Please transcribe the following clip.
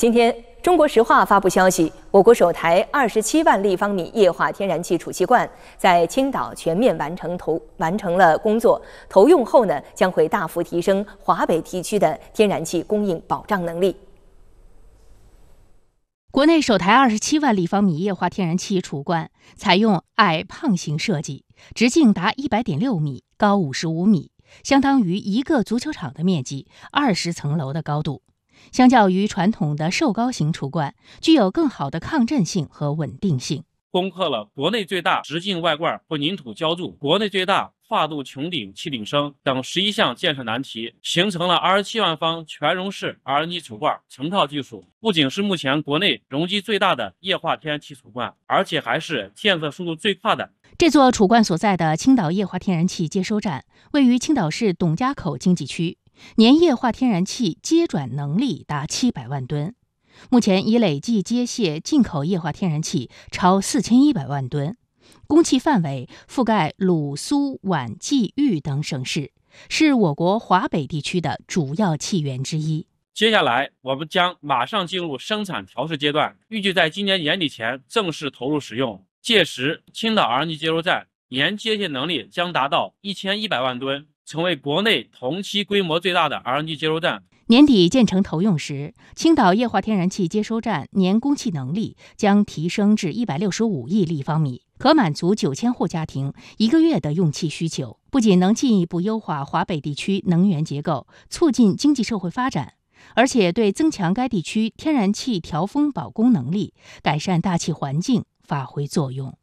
今天，中国石化发布消息，我国首台二十七万立方米液化天然气储气罐在青岛全面完成投完成了工作。投用后呢，将会大幅提升华北地区的天然气供应保障能力。国内首台二十七万立方米液化天然气储罐采用矮胖型设计，直径达一百点六米，高五十五米，相当于一个足球场的面积，二十层楼的高度。相较于传统的瘦高型储罐，具有更好的抗震性和稳定性。攻克了国内最大直径外罐混凝土浇筑、国内最大跨度穹顶气顶升等十一项建设难题，形成了27万方全容式 r n g 储罐成套技术。不仅是目前国内容积最大的液化天然气储罐，而且还是建设速度最快的。这座储罐所在的青岛液化天然气接收站，位于青岛市董家口经济区。年液化天然气接转能力达七百万吨，目前已累计接卸进口液化天然气超四千一百万吨，供气范围覆盖鲁苏皖冀豫等省市，是我国华北地区的主要气源之一。接下来，我们将马上进入生产调试阶段，预计在今年年底前正式投入使用。届时，青岛 LNG 接收站年接卸能力将达到一千一百万吨。成为国内同期规模最大的 LNG 接收站。年底建成投用时，青岛液化天然气接收站年供气能力将提升至165亿立方米，可满足9000户家庭一个月的用气需求。不仅能进一步优化华北地区能源结构，促进经济社会发展，而且对增强该地区天然气调峰保供能力、改善大气环境发挥作用。